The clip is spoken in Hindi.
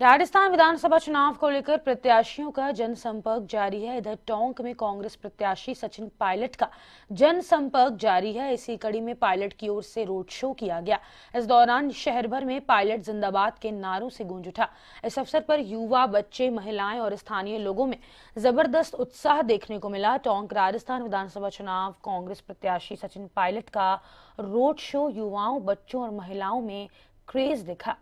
राजस्थान विधानसभा चुनाव को लेकर प्रत्याशियों का जनसंपर्क जारी है इधर टोंक में कांग्रेस प्रत्याशी सचिन पायलट का जनसंपर्क जारी है इसी कड़ी में पायलट की ओर से रोड शो किया गया इस दौरान शहर भर में पायलट जिंदाबाद के नारों से गूंज उठा इस अवसर पर युवा बच्चे महिलाएं और स्थानीय लोगों में जबरदस्त उत्साह देखने को मिला टोंक राजस्थान विधानसभा चुनाव कांग्रेस प्रत्याशी सचिन पायलट का रोड शो युवाओं बच्चों और महिलाओं में क्रेज दिखा